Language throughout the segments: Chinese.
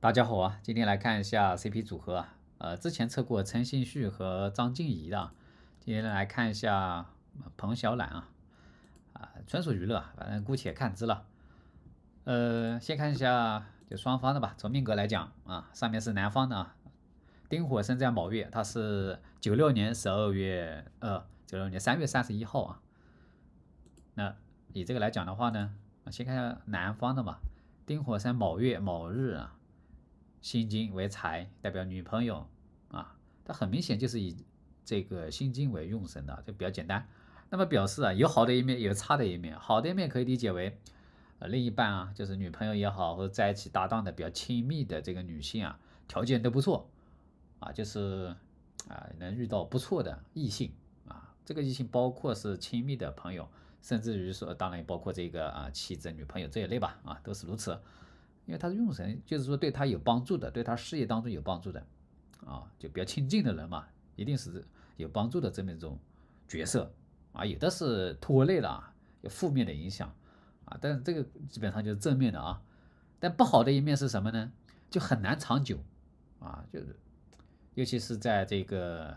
大家好啊，今天来看一下 CP 组合啊，呃，之前测过陈星旭和张婧仪的，今天来看一下彭小苒啊，啊，纯属娱乐，反正姑且看之了。呃，先看一下就双方的吧，从命格来讲啊，上面是男方的丁火生在卯月，他是九六年十二月呃，九六年三月三十一号啊。那以这个来讲的话呢，先看下男方的吧，丁火生卯月卯日啊。心经为财，代表女朋友啊，它很明显就是以这个心经为用神的，这比较简单。那么表示啊，有好的一面，有差的一面。好的一面可以理解为，呃，另一半啊，就是女朋友也好，或者在一起搭档的比较亲密的这个女性啊，条件都不错啊，就是啊，能遇到不错的异性啊，这个异性包括是亲密的朋友，甚至于说，当然也包括这个啊，妻子、女朋友这一类吧，啊，都是如此。因为他是用神，就是说对他有帮助的，对他事业当中有帮助的，啊，就比较亲近的人嘛，一定是有帮助的这么一种角色啊，有的是拖累了，有负面的影响啊，但是这个基本上就是正面的啊，但不好的一面是什么呢？就很难长久啊，就是尤其是在这个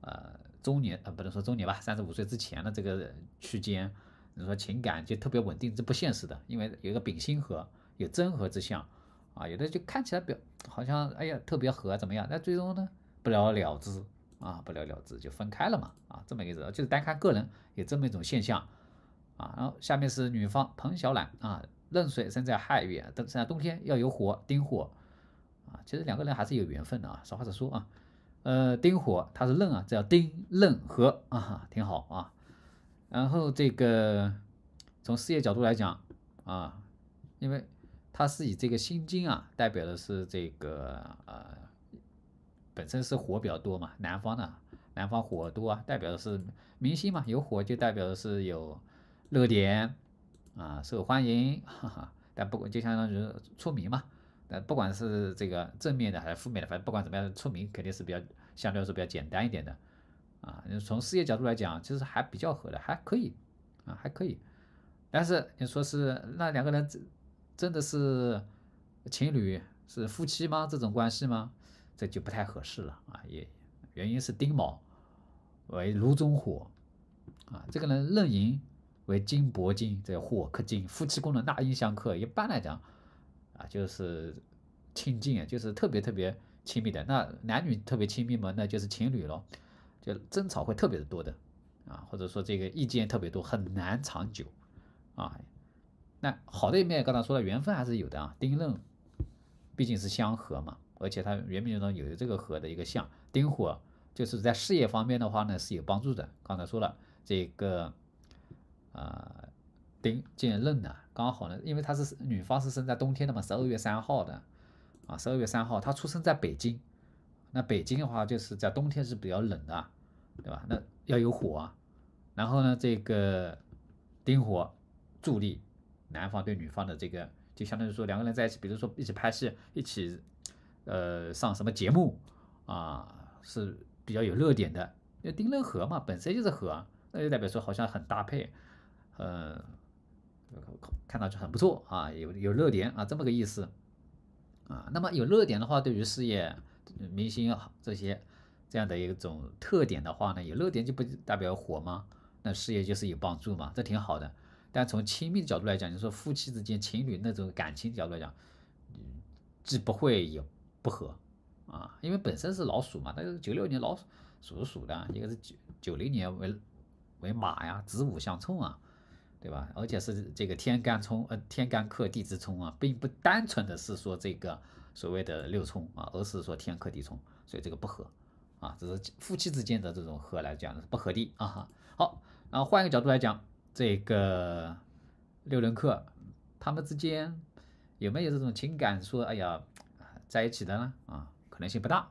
呃中年啊不能说中年吧，三十五岁之前的这个区间，你说情感就特别稳定，这不现实的，因为有一个丙辛合。有真和之相，啊，有的就看起来表好像哎呀特别和怎么样，但最终呢不了了之啊，不了了之就分开了嘛，啊这么一个，就是单看个人有这么一种现象，啊，然后下面是女方彭小懒啊，壬水生在亥月，冬生在冬天要有火丁火，啊，其实两个人还是有缘分的啊，少话实说啊，呃丁火他是壬啊，这叫丁壬合啊挺好啊，然后这个从事业角度来讲啊，因为。它是以这个心经啊，代表的是这个呃，本身是火比较多嘛，南方的，南方火多啊，代表的是明星嘛，有火就代表的是有热点啊，受欢迎，哈哈。但不管就相当于出名嘛，但不管是这个正面的还是负面的，反正不管怎么样出名肯定是比较相对来说比较简单一点的啊。从事业角度来讲，其实还比较合的，还可以啊，还可以。但是你说是那两个人真的是情侣是夫妻吗？这种关系吗？这就不太合适了啊！也原因是丁卯为炉中火啊，这个人壬寅为金铂金，这火克金，夫妻宫的纳音相克，一般来讲啊，就是亲近啊，就是特别特别亲密的。那男女特别亲密嘛，那就是情侣咯，就争吵会特别的多的啊，或者说这个意见特别多，很难长久啊。那好的一面，刚才说了，缘分还是有的啊。丁壬毕竟是相合嘛，而且它原本中有这个合的一个相。丁火就是在事业方面的话呢，是有帮助的。刚才说了，这个啊，丁见壬呢，刚好呢，因为她是女方是生在冬天的嘛，十二月三号的啊，十二月三号她出生在北京，那北京的话就是在冬天是比较冷的，对吧？那要有火，然后呢，这个丁火助力。男方对女方的这个，就相当于说两个人在一起，比如说一起拍戏，一起，呃，上什么节目啊，是比较有热点的。因为丁仁和嘛，本身就是和，那就代表说好像很搭配，呃，看到就很不错啊，有有热点啊，这么个意思，啊，那么有热点的话，对于事业、明星这些这样的一种特点的话呢，有热点就不代表火吗？那事业就是有帮助嘛，这挺好的。但从亲密的角度来讲，就说夫妻之间、情侣那种感情角度来讲，既不会也不合啊，因为本身是老鼠嘛。但是九六年老鼠属鼠的一个是九九零年为为马呀，子午相冲啊，对吧？而且是这个天干冲呃天干克地支冲啊，并不单纯的是说这个所谓的六冲啊，而是说天克地冲，所以这个不和啊，这是夫妻之间的这种合来讲是不合的啊。好，然后换一个角度来讲。这个六人客，他们之间有没有这种情感？说：“哎呀，在一起的呢？”啊，可能性不大，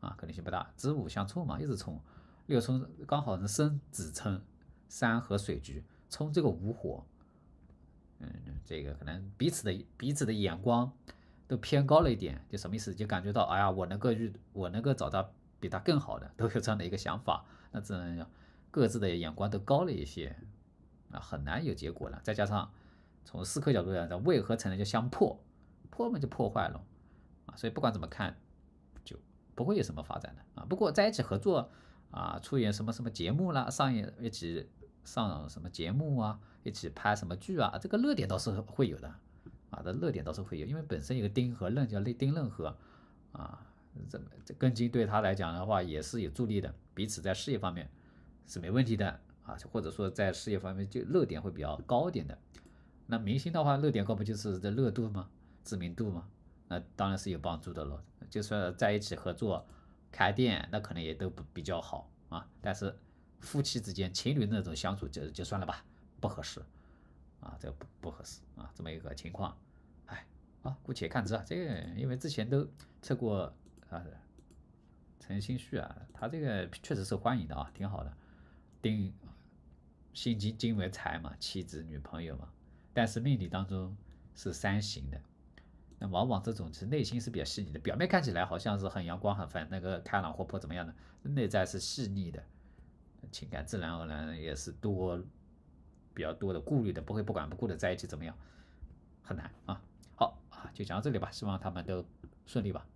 啊，可能性不大。子午相冲嘛，一直冲。六冲刚好是生子冲，山和水局冲这个午火。嗯，这个可能彼此的彼此的眼光都偏高了一点，就什么意思？就感觉到：“哎呀，我能够遇，我能够找到比他更好的，都有这样的一个想法。”那只能各自的眼光都高了一些。啊，很难有结果了。再加上从四科角度来讲，为何成了就相破，破嘛就破坏了啊。所以不管怎么看，就不会有什么发展的啊。不过在一起合作啊，出演什么什么节目啦，上演一起上什么节目啊，一起拍什么剧啊，这个热点倒是会有的啊。这热点倒是会有，因为本身有个丁和任叫丁任和啊，这这根基对他来讲的话也是有助力的，彼此在事业方面是没问题的。或者说在事业方面就热点会比较高点的，那明星的话热点高不就是这热度吗？知名度吗？那当然是有帮助的喽。就算在一起合作开店，那可能也都不比较好啊。但是夫妻之间、情侣那种相处就就算了吧，不合适啊，这不不合适啊，这么一个情况，哎，啊，姑且看之啊。这因为之前都测过啊，陈星旭啊，他这个确实受欢迎的啊，挺好的，顶。心金金为财嘛，妻子女朋友嘛，但是命理当中是三行的，那往往这种是内心是比较细腻的，表面看起来好像是很阳光很烦，那个开朗活泼怎么样的，内在是细腻的，情感自然而然也是多比较多的顾虑的，不会不管不顾的在一起怎么样，很难啊。好啊，就讲到这里吧，希望他们都顺利吧。